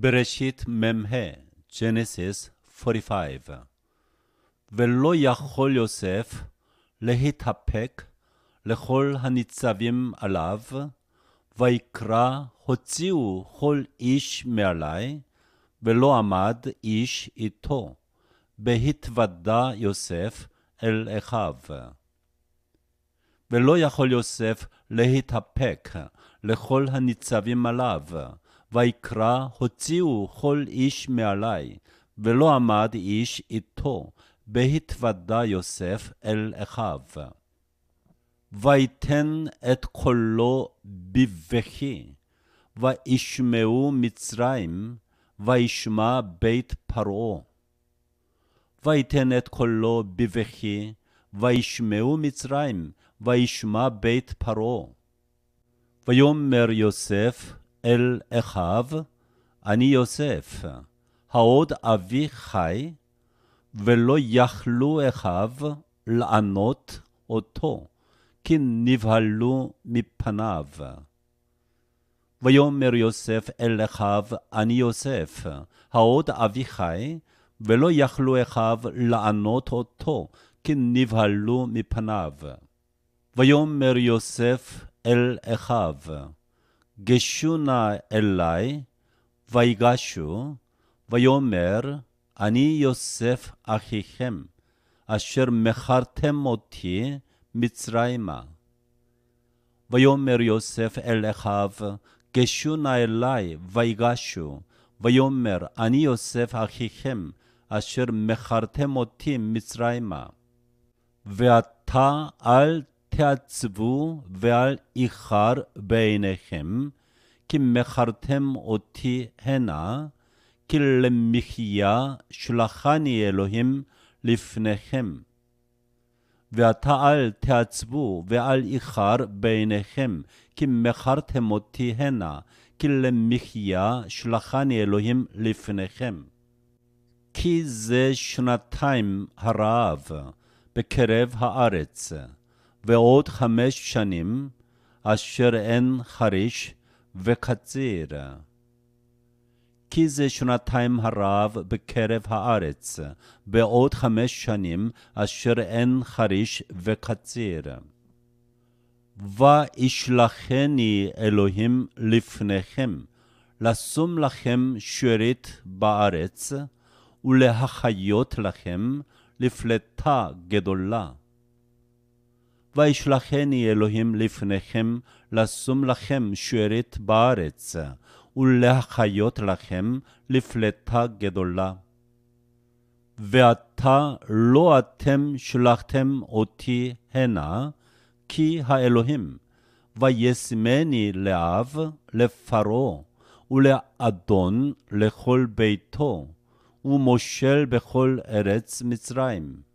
בראשית מ"ה, ג'נסיס 45. ולא יכול יוסף להתאפק לכל הניצבים עליו, ויקרא הוציאו כל איש מעלי, ולא עמד איש איתו, בהתוודה יוסף אל אחיו. ולא יכול יוסף להתאפק לכל הניצבים עליו, ויקרא הוציאו כל איש מעלי, ולא עמד איש איתו, בהתוודה יוסף אל אחיו. ויתן את קולו בבכי, וישמעו מצרים, וישמע בית פרעה. ויתן את קולו בבכי, וישמעו מצרים, וישמע בית פרעה. ויאמר יוסף אל אחיו, אני יוסף, העוד אבי חי, ולא יכלו אחיו לענות אותו, כי נבהלו מפניו. ויאמר יוסף אל אחיו, אני יוסף, העוד אבי חי, ולא יכלו אחיו לענות אותו, כי נבהלו מפניו. ויאמר יוסף אל אחיו, גשונה אלי, ויגשו, ויאמר, אני יוסף אחיכם, אשר מכרתם אותי מצרימה. ויאמר יוסף אל אחיו, גשונה אלי, ויגשו, ויאמר, אני יוסף אחיכם, אשר מכרתם אותי מצרימה. ועתה אל תעצבו ואל איחר בעיניכם, כי מכרתם אותי הנה, כי למחיה שלחני אלוהים לפניכם. ועתה אל תעצבו ואל איחר בעיניכם, כי מכרתם אותי הנה, כי למחיה שלחני אלוהים לפניכם. כי זה שנתיים הרעב בקרב הארץ. ועוד חמש שנים, אשר אין חריש וקציר. כי זה שנתיים הרב בקרב הארץ, ועוד חמש שנים אשר אין חריש וקציר. וישלחני אלוהים לפניכם, לשום לכם שארית בארץ, ולהחיות לכם לפלטה גדולה. וישלחני אלוהים לפניכם לשום לכם שארית בארץ, ולהחיות לכם לפלטה גדולה. ועתה לא אתם שלחתם אותי הנה, כי האלוהים, וישמני לאב, לפרעה, ולאדון לכל ביתו, ומושל בכל ארץ מצרים.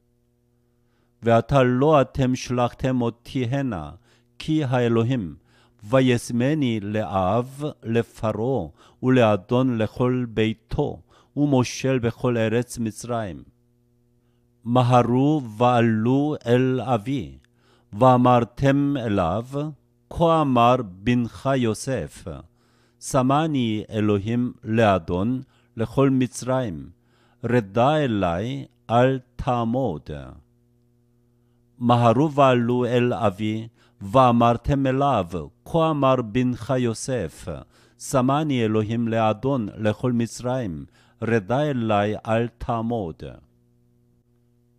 ואתה לא אתם שלחתם אותי הנה, כי האלוהים, וישמני לאב, לפרעה, ולאדון לכל ביתו, ומושל בכל ארץ מצרים. מהרו ועלו אל אבי, ואמרתם אליו, כה אמר בנך יוסף, שמני אלוהים לאדון לכל מצרים, רדה אלי, אל תעמוד. מהרו ועלו אל אבי, ואמרתם אליו, כה אמר בנך יוסף, שמני אלוהים לאדון לכל מצרים, רדה אלי אל תעמוד.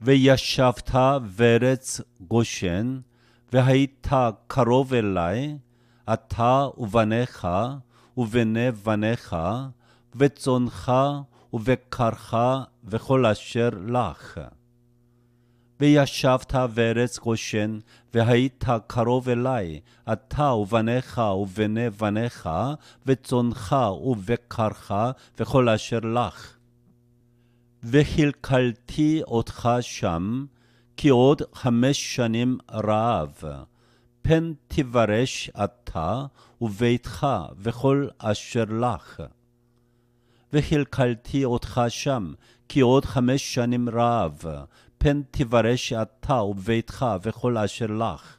וישבת בארץ גושן, והיית קרוב אלי, אתה ובניך, ובני בניך, וצונך, ובקרך, וכל אשר לך. וישבת בארץ גושן, והיית קרוב אליי, אתה ובניך ובני בניך, וצונך ובקרך, וכל אשר לך. וכלכלתי אותך שם, כי עוד חמש שנים רעב. פן תברש אתה וביתך וכל אשר לך. וכלכלתי אותך שם, כי עוד חמש שנים רעב, פן תברש אתה וביתך וכל אשר לך.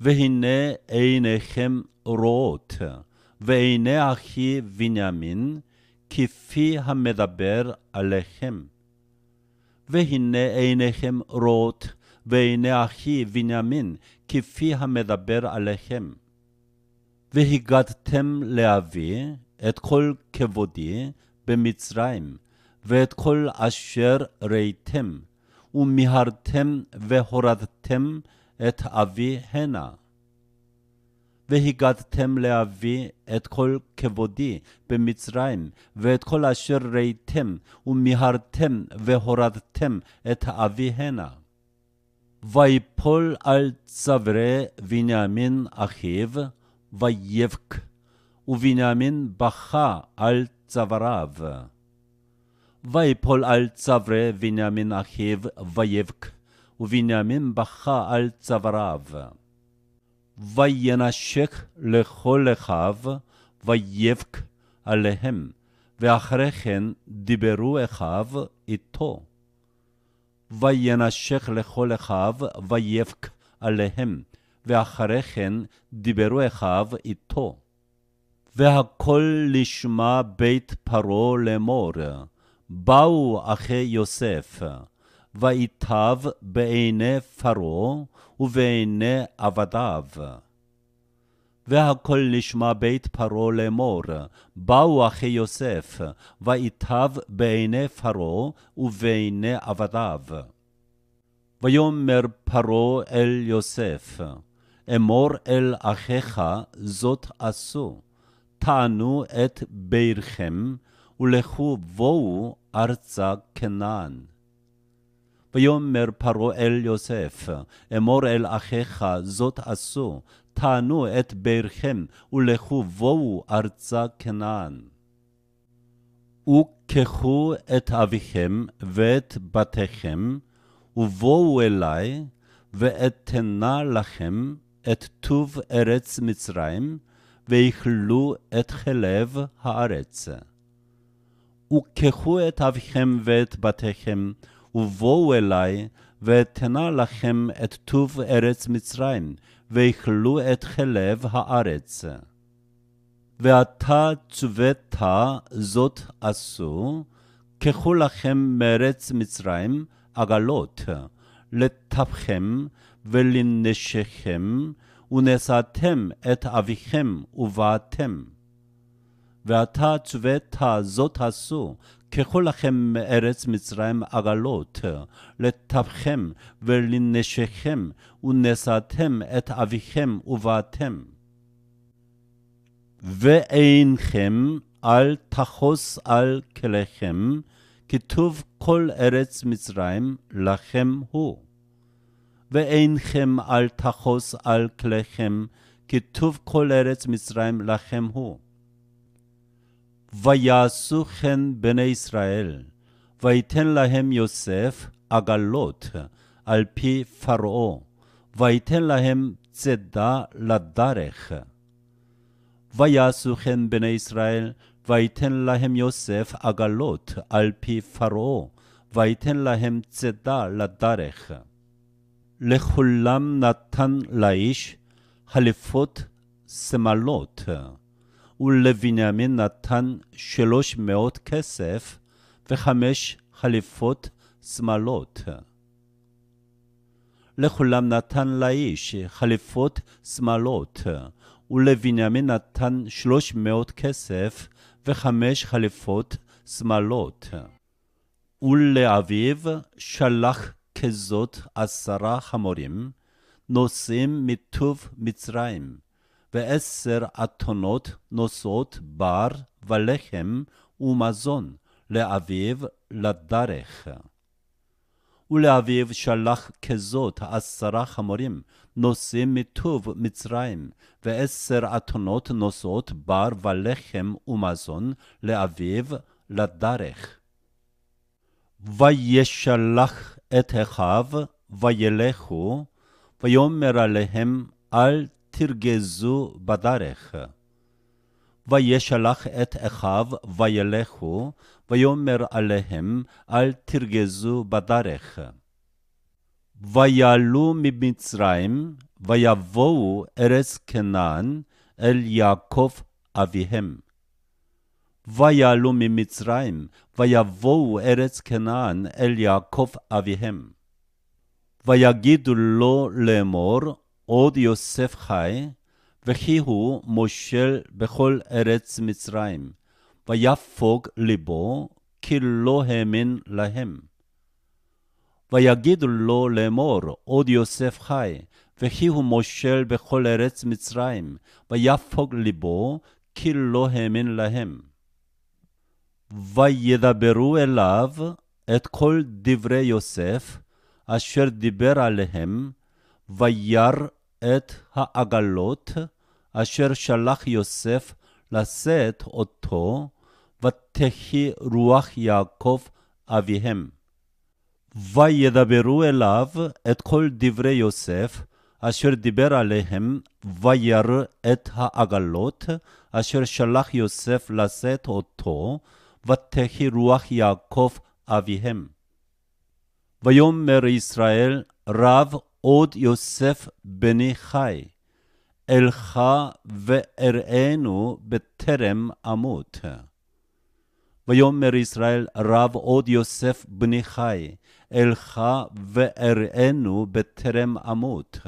והנה עיניכם רואות, ועיני אחי בנימין, כפי המדבר עליכם. והנה עיניכם רואות, ועיני אחי בנימין, כפי המדבר עליכם. והגדתם לאבי את כל כבודי במצרים, ואת כל אשר ראיתם, ומיהרתם והורדתם את אבי הנה. והגדתם לאבי את כל כבודי במצרים, ואת כל אשר ראיתם, ומיהרתם והורדתם את אבי הנה. ויפול על צווארי בנימין אחיו, ויבק, ובנימין בכה על צוואריו. ויפול על צברי בנימין אחיו, ויבק, ובנימין בכה על צוואריו. וינשק לכל אחיו, ויבק עליהם, ואחרי כן דיברו אחיו איתו. וינשך לכל אחיו, ויבק עליהם, ואחרי כן דיברו אחיו איתו. והכל לשמע בית פרעה לאמור, באו אחי יוסף, ויטב בעיני פרעה ובעיני עבדיו. והכל נשמע בית פרעה לאמור, באו אחי יוסף, ויטב בעיני פרעה ובעיני עבדיו. ויאמר פרעה אל יוסף, אמור אל אחיך, זאת עשו, תענו את בירכם, ולכו בואו ארצה כנען. ויאמר פרעה אל יוסף, אמור אל אחיך, זאת עשו, תענו את בירכם, ולכו בואו ארצה כנען. וקחו את אביכם ואת בתיכם, ובואו אלי, ואתנה לכם את טוב ארץ מצרים, ויכלו את חלב הארץ. וקחו את אביכם ואת בתיכם, ובואו אליי, ואתנה לכם את טוב ארץ מצרים, ויכלו את חלב הארץ. ועתה צווית זאת עשו, קחו לכם מארץ מצרים עגלות, לטפכם ולנשיכם, ונשאתם את אביכם ובאתם. ועתה צווית זאת עשו, קחו לכם מארץ מצרים עגלות, לטפכם ולנשיכם, ונשאתם את אביכם ובאתם. ואינכם אל תחוס על כליכם, כתוב כל ארץ מצרים לכם הוא. ואינכם אל תחוס על כליכם, כתוב כל ארץ מצרים לכם הוא. ויעשו כן בני ישראל, ויתן להם יוסף עגלות על פי פרעה, ויתן להם צדה לדרך. ויעשו כן בני ישראל, ויתן להם יוסף עגלות על פי פרעה, ויתן להם צדה לדרך. לכולם נתן לאיש חליפות שמלות. ולבנימין נתן שלוש מאות כסף וחמש חליפות שמלות. לכולם נתן לאיש חליפות שמלות, ולבנימין נתן שלוש מאות כסף וחמש חליפות שמלות. ולאביו שלח כזאת עשרה חמורים, נוסעים מטוב מצרים. ועשר אתונות נושאות בר ולחם ומזון לאביו לדרך. ולאביו שלח כזאת עשרה חמורים, נושאים מטוב מצרים, ועשר אתונות נושאות בר ולחם ומזון לאביו לדרך. וישלח את אחיו, וילכו, ויאמר עליהם, אל תרגזו בדרך. וישלח את אחיו, וילכו, ויאמר עליהם, אל תרגזו בדרך. ויעלו ממצרים, ויבואו ארץ כנען, אל יעקב אביהם. ויעלו ממצרים, ויבואו ארץ כנען, אל יעקב אביהם. ויגידו לו לאמור, עוד יוסף חי, וכי הוא מושל בכל ארץ מצרים, ויפוג ליבו, כי לא האמין להם. ויגיד לו לאמור, עוד יוסף חי, וכי הוא מושל בכל ארץ מצרים, ויפוג ליבו, כי לא האמין להם. וידברו אליו את כל דברי יוסף, אשר דיבר עליהם, וירא את העגלות אשר שלח יוסף לשאת אותו, ותחי רוח יעקב אביהם. וידברו אליו את כל דברי יוסף, אשר דיבר עליהם, וירא את העגלות, אשר שלח יוסף לשאת אותו, ותחי רוח יעקב אביהם. ויאמר ישראל, רב עוד יוסף בני חי, אלך ואראנו בטרם אמות. ויאמר ישראל רב עוד יוסף בני חי, אלך ואראנו בטרם אמות.